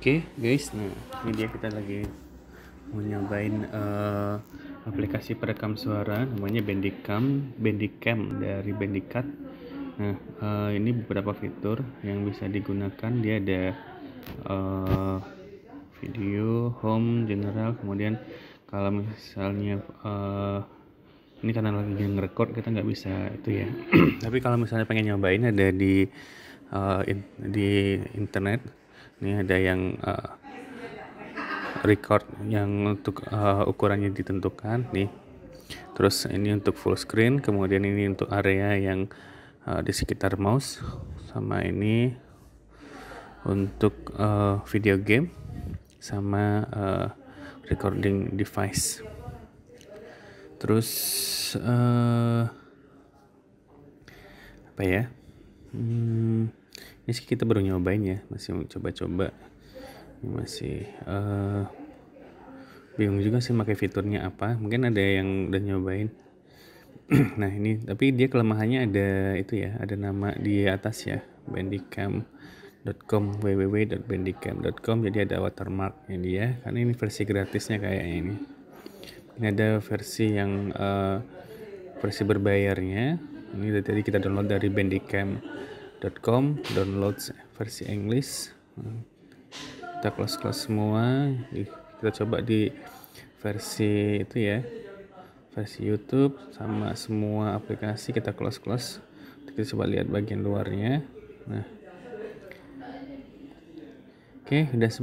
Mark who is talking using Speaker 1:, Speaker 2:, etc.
Speaker 1: Oke okay, guys, nah ini dia kita lagi mau nyobain uh, aplikasi perekam suara namanya Bandicam, Bandicam dari Bandicat. Nah uh, ini beberapa fitur yang bisa digunakan. Dia ada uh, video, home, general, kemudian kalau misalnya uh, ini karena lagi ngerekord kita nggak bisa itu ya. Tapi kalau misalnya pengen nyobain ada di uh, in, di internet ini ada yang uh, record yang untuk uh, ukurannya ditentukan nih terus ini untuk full screen kemudian ini untuk area yang uh, di sekitar mouse sama ini untuk uh, video game sama uh, recording device terus uh, apa ya hmm, ini sih kita baru nyobain ya masih coba-coba masih uh, bingung juga sih pakai fiturnya apa mungkin ada yang udah nyobain nah ini tapi dia kelemahannya ada itu ya ada nama di atas ya bandicam.com www.bandicam.com jadi ada watermark watermarknya dia karena ini versi gratisnya kayak ini ini ada versi yang uh, versi berbayarnya ini tadi kita download dari bandicam com download versi English kita close-close semua kita coba di versi itu ya versi YouTube sama semua aplikasi kita close-close kita coba lihat bagian luarnya nah oke okay, udah semua